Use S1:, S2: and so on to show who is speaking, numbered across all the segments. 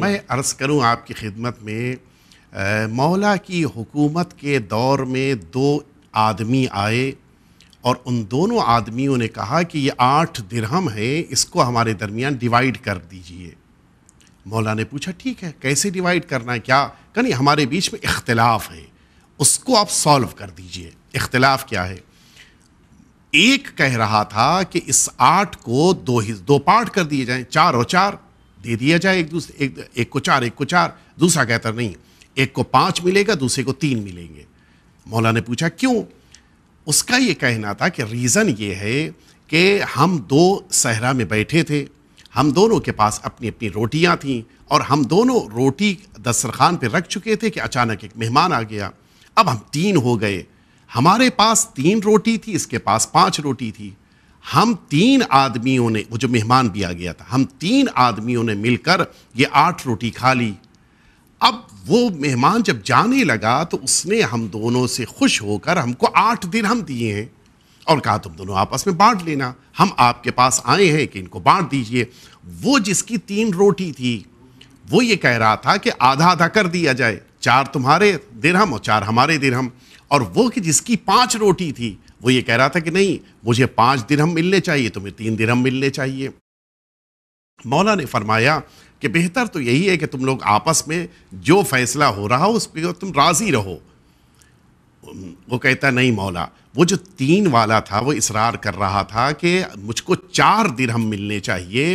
S1: मैं अर्ज़ करूं आपकी खिदमत में आ, मौला की हुकूमत के दौर में दो आदमी आए और उन दोनों आदमियों ने कहा कि ये आठ दिरहम है इसको हमारे दरमियान डिवाइड कर दीजिए मौला ने पूछा ठीक है कैसे डिवाइड करना है क्या कहीं हमारे बीच में इख्तलाफ है उसको आप सॉल्व कर दीजिए इख्तलाफ क्या है एक कह रहा था कि इस आठ को दो दो पार्ट कर दिए जाएं चार और चार दे दिया जाए एक दूसरे एक, एक को चार एक को चार दूसरा कहता नहीं एक को पाँच मिलेगा दूसरे को तीन मिलेंगे मौला ने पूछा क्यों उसका ये कहना था कि रीज़न ये है कि हम दो सहरा में बैठे थे हम दोनों के पास अपनी अपनी रोटियां थीं और हम दोनों रोटी दस्तरखान पर रख चुके थे कि अचानक एक मेहमान आ गया अब हम तीन हो गए हमारे पास तीन रोटी थी इसके पास पांच रोटी थी हम तीन आदमियों ने वो जो मेहमान भी आ गया था हम तीन आदमियों ने मिलकर ये आठ रोटी खा ली अब वो मेहमान जब जाने लगा तो उसने हम दोनों से खुश होकर हमको आठ दिन हम दिए हैं और कहा तुम दोनों आपस में बांट लेना हम आपके पास आए हैं कि इनको बांट दीजिए वो जिसकी तीन रोटी थी वो ये कह रहा था कि आधा आधा कर दिया जाए चार तुम्हारे दिरहम और चार हमारे दिरहम और वो कि जिसकी पांच रोटी थी वो ये कह रहा था कि नहीं मुझे पाँच दिन हम मिलने चाहिए तुम्हें तीन दिन हम मिलने चाहिए मौला ने फरमाया कि बेहतर तो यही है कि तुम लोग आपस में जो फैसला हो रहा हो उस पर तुम राज़ी रहो वो कहता नहीं मौला वो जो तीन वाला था वो इसरार कर रहा था कि मुझको चार दिन हम मिलने चाहिए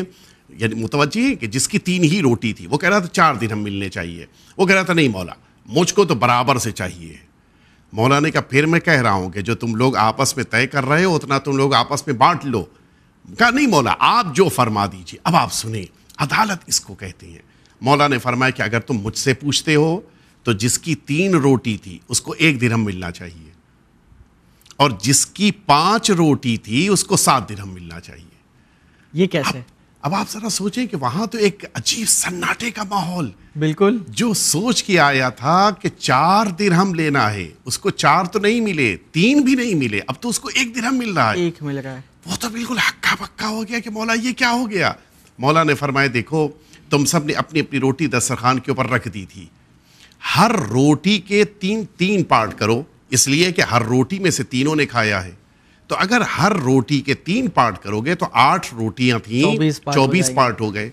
S1: यानी मुतवजह कि जिसकी तीन ही रोटी थी वो कह रहा था चार दिन हम मिलने चाहिए वो कह रहा था नहीं मौला मुझको तो बराबर से चाहिए मौलाने का फिर मैं कह रहा हूँ कि जो तुम लोग आपस में तय कर रहे हो उतना तुम लोग आपस में बांट लो का नहीं मौला आप जो फरमा दीजिए अब आप सुने अदालत इसको कहती है मौला ने फरमाया कि अगर तुम मुझसे पूछते हो तो जिसकी तीन रोटी थी उसको एक दिरहम मिलना चाहिए और जिसकी पांच रोटी थी उसको सात दिरहम मिलना चाहिए ये कैसे अब आप जरा सोचें कि वहां तो एक अजीब सन्नाटे का माहौल बिल्कुल जो सोच के आया था कि चार दिन हम लेना है उसको चार तो नहीं मिले तीन भी नहीं मिले अब तो उसको एक दिन हम मिल रहा है एक मिल रहा है वो तो बिल्कुल हक्का पक्का हो गया कि मौला ये क्या हो गया मौला ने फरमाया देखो तुम सब ने अपनी अपनी रोटी दस्तरखान के ऊपर रख दी थी हर रोटी के तीन तीन पार्ट करो इसलिए कि हर रोटी में से तीनों ने खाया है तो अगर हर रोटी के तीन पार्ट करोगे तो आठ रोटियां थी चौबीस पार्ट हो गए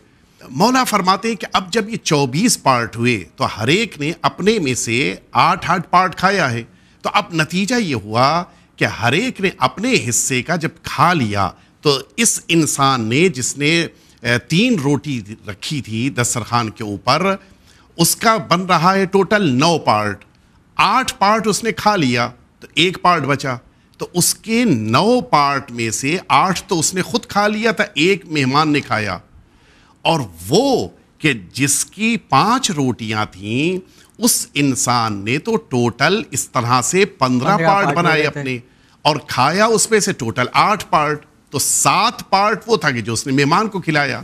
S1: मौला फरमाते कि अब जब ये चौबीस पार्ट हुए तो हरेक ने अपने में से आठ आठ पार्ट खाया है तो अब नतीजा ये हुआ कि हरेक ने अपने हिस्से का जब खा लिया तो इस इंसान ने जिसने तीन रोटी रखी थी दस्तरखान के ऊपर उसका बन रहा है टोटल नौ पार्ट आठ पार्ट उसने खा लिया तो एक पार्ट बचा तो उसके नौ पार्ट में से आठ तो उसने खुद खा लिया था एक मेहमान ने खाया और वो कि जिसकी पांच रोटियां थीं उस इंसान ने तो टोटल इस तरह से पंद्रह पार्ट, पार्ट बनाए अपने और खाया उसमें से टोटल आठ पार्ट तो सात पार्ट वो था कि जो उसने मेहमान को खिलाया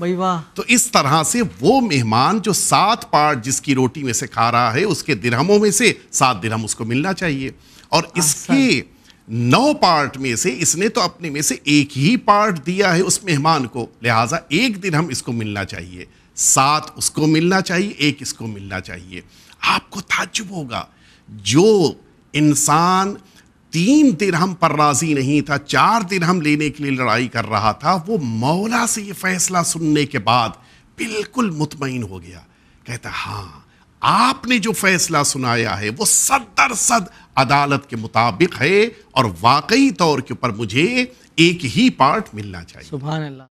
S1: तो इस तरह से वो मेहमान जो सात पार्ट जिसकी रोटी में से खा रहा है उसके दिरहमों में से सात दिरहम उसको मिलना चाहिए और इसकी नौ पार्ट में से इसने तो अपने में से एक ही पार्ट दिया है उस मेहमान को लिहाजा एक दिन हम इसको मिलना चाहिए सात उसको मिलना चाहिए एक इसको मिलना चाहिए आपको ताजुब होगा जो इंसान तीन दिन हम पर राजी नहीं था चार दिन हम लेने के लिए लड़ाई कर रहा था वो मौला से ये फैसला सुनने के बाद बिल्कुल मुतमिन हो गया कहता हाँ आपने जो फैसला सुनाया है वो सदर सद अदालत के मुताबिक है और वाकई तौर के ऊपर मुझे एक ही पार्ट मिलना चाहिए सुबह